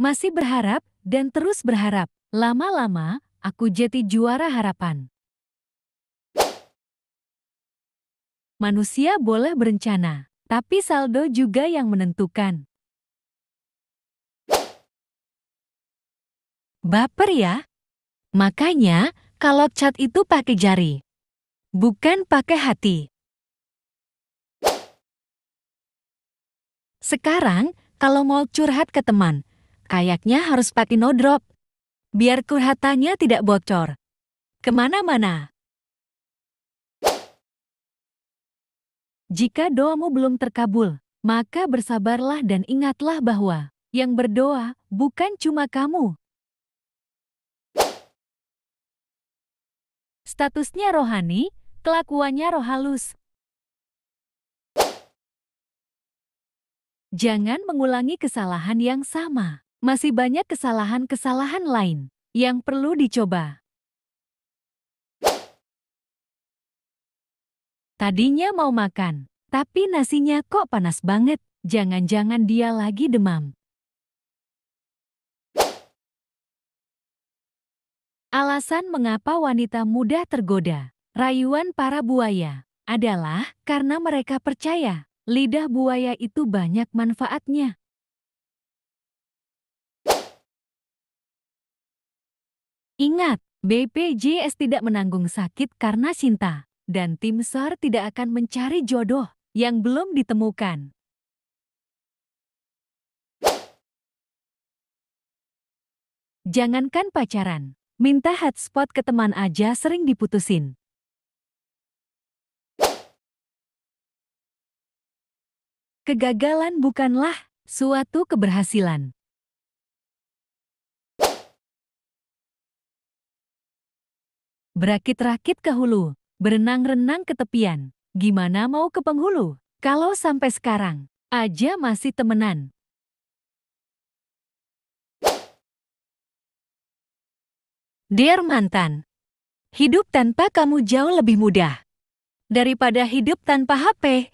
Masih berharap dan terus berharap. Lama-lama, aku jadi juara harapan. Manusia boleh berencana, tapi saldo juga yang menentukan. Baper ya? Makanya, kalau cat itu pakai jari, bukan pakai hati. Sekarang, kalau mau curhat ke teman, Kayaknya harus pakai no drop. Biar kurhatanya tidak bocor. Kemana-mana. Jika doamu belum terkabul, maka bersabarlah dan ingatlah bahwa yang berdoa bukan cuma kamu. Statusnya rohani, kelakuannya roh halus. Jangan mengulangi kesalahan yang sama masih banyak kesalahan-kesalahan lain yang perlu dicoba. Tadinya mau makan, tapi nasinya kok panas banget. Jangan-jangan dia lagi demam. Alasan mengapa wanita mudah tergoda, rayuan para buaya, adalah karena mereka percaya lidah buaya itu banyak manfaatnya. Ingat, BPJS tidak menanggung sakit karena cinta, dan tim SAR tidak akan mencari jodoh yang belum ditemukan. Jangankan pacaran, minta hotspot ke teman aja sering diputusin. Kegagalan bukanlah suatu keberhasilan. Berakit-rakit ke hulu, berenang-renang ke tepian. Gimana mau ke penghulu? Kalau sampai sekarang, aja masih temenan. Dear mantan, hidup tanpa kamu jauh lebih mudah daripada hidup tanpa HP.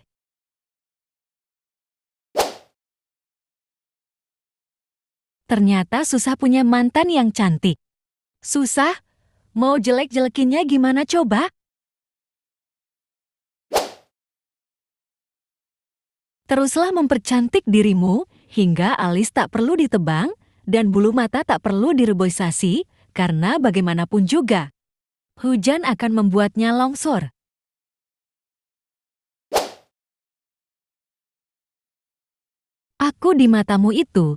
Ternyata susah punya mantan yang cantik. Susah Mau jelek-jelekinnya gimana coba? Teruslah mempercantik dirimu hingga alis tak perlu ditebang dan bulu mata tak perlu direboisasi karena bagaimanapun juga, hujan akan membuatnya longsor. Aku di matamu itu,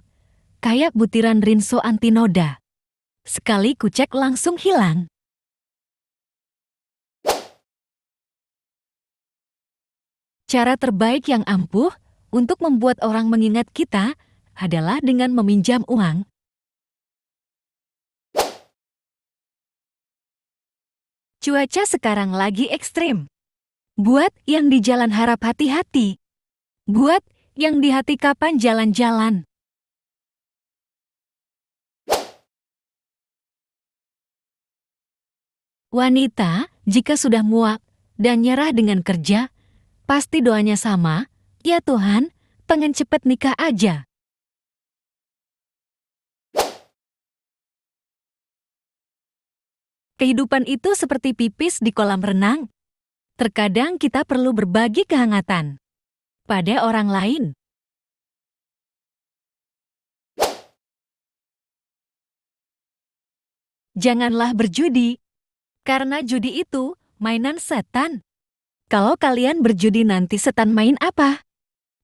kayak butiran rinso antinoda. Sekali kucek langsung hilang. Cara terbaik yang ampuh untuk membuat orang mengingat kita adalah dengan meminjam uang. Cuaca sekarang lagi ekstrim. Buat yang di jalan harap hati-hati. Buat yang di hati kapan jalan-jalan. Wanita, jika sudah muak dan nyerah dengan kerja, pasti doanya sama, ya Tuhan, pengen cepet nikah aja. Kehidupan itu seperti pipis di kolam renang. Terkadang kita perlu berbagi kehangatan pada orang lain. Janganlah berjudi, karena judi itu, mainan setan. Kalau kalian berjudi nanti setan main apa?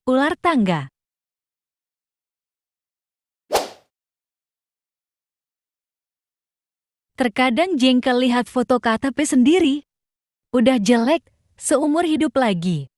Ular tangga. Terkadang jengkel lihat foto KTP sendiri. Udah jelek, seumur hidup lagi.